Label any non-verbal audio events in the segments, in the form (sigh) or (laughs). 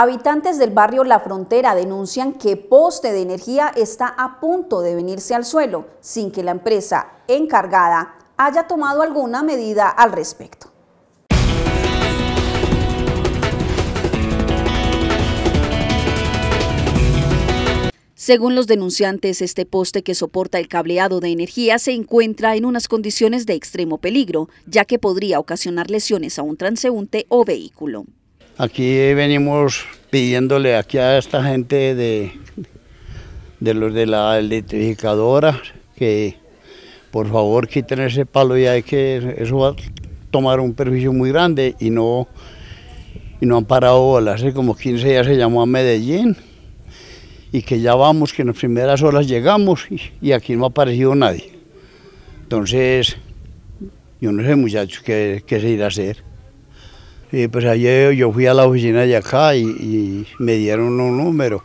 Habitantes del barrio La Frontera denuncian que poste de energía está a punto de venirse al suelo sin que la empresa encargada haya tomado alguna medida al respecto. Según los denunciantes, este poste que soporta el cableado de energía se encuentra en unas condiciones de extremo peligro, ya que podría ocasionar lesiones a un transeúnte o vehículo. Aquí venimos pidiéndole aquí a esta gente de, de los de la electrificadora que por favor quiten ese palo ya que eso va a tomar un perjuicio muy grande y no no han parado bolas, Hace como 15 días se llamó a Medellín y que ya vamos, que en las primeras horas llegamos y, aquí no ha aparecido nadie. Entonces, yo no sé muchachos qué, qué se irá a hacer y pues ayer yo fui a la oficina de acá y, me dieron un número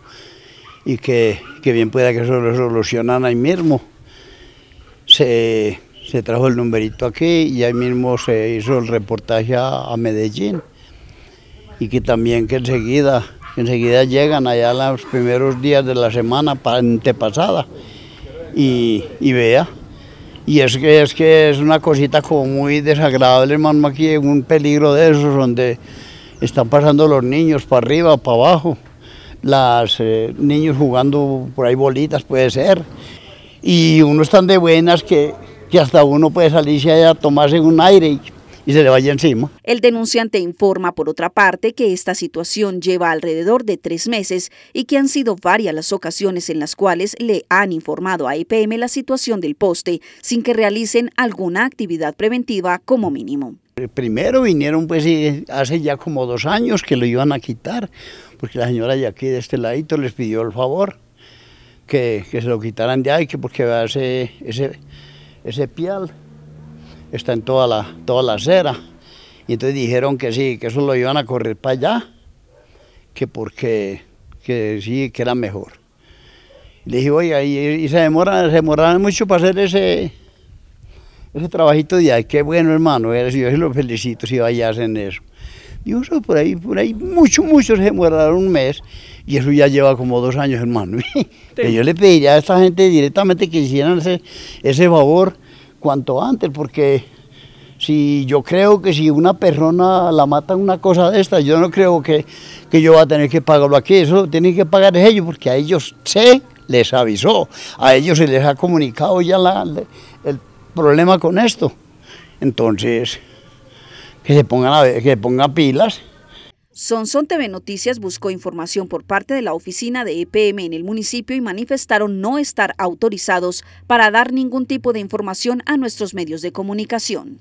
y que, bien pueda que eso lo solucionan ahí mismo. Se, trajo el numerito aquí y ahí mismo se hizo el reportaje a, Medellín y que también que enseguida, enseguida llegan allá los primeros días de la semana antepasada y, y vea y es que es que es una cosita como muy desagradable, hermano, aquí en un peligro de esos donde están pasando los niños para arriba, para abajo, los eh, niños jugando por ahí bolitas puede ser, y uno están tan de buenas que, hasta uno puede salirse a tomarse un aire y se le vaya encima. El denunciante informa, por otra parte, que esta situación lleva alrededor de tres meses y que han sido varias las ocasiones en las cuales le han informado a IPM e la situación del poste sin que realicen alguna actividad preventiva como mínimo. Eh, primero vinieron pues hace ya como dos años que lo iban a quitar, porque la señora de aquí de este ladito les pidió el favor que, se lo quitaran de ahí, que porque a ese, ese pial está en toda la, toda la acera. Y entonces dijeron que sí, que eso lo iban a correr para allá, que porque que sí, que era mejor. Le dije, oye... y, se demoran, se mucho para hacer ese, ese trabajito de ahí. Qué bueno, hermano, yo se lo felicito si vayas en eso. Digo, eso por ahí, por ahí, mucho, mucho se demoraron un mes y eso ya lleva como dos años, hermano. ...y (laughs) Yo le pediría a esta gente directamente que hicieran ese, ese favor cuanto antes, porque si yo creo que si una persona la mata una cosa de esta, yo no creo que, que yo va a tener que pagarlo aquí, eso lo tienen que pagar ellos, porque a ellos se les avisó, a ellos se les ha comunicado ya el problema con esto. Entonces, que se pongan, que se pongan pilas. Sonson TV Noticias buscó información por parte de la oficina de EPM en el municipio y manifestaron no estar autorizados para dar ningún tipo de información a nuestros medios de comunicación.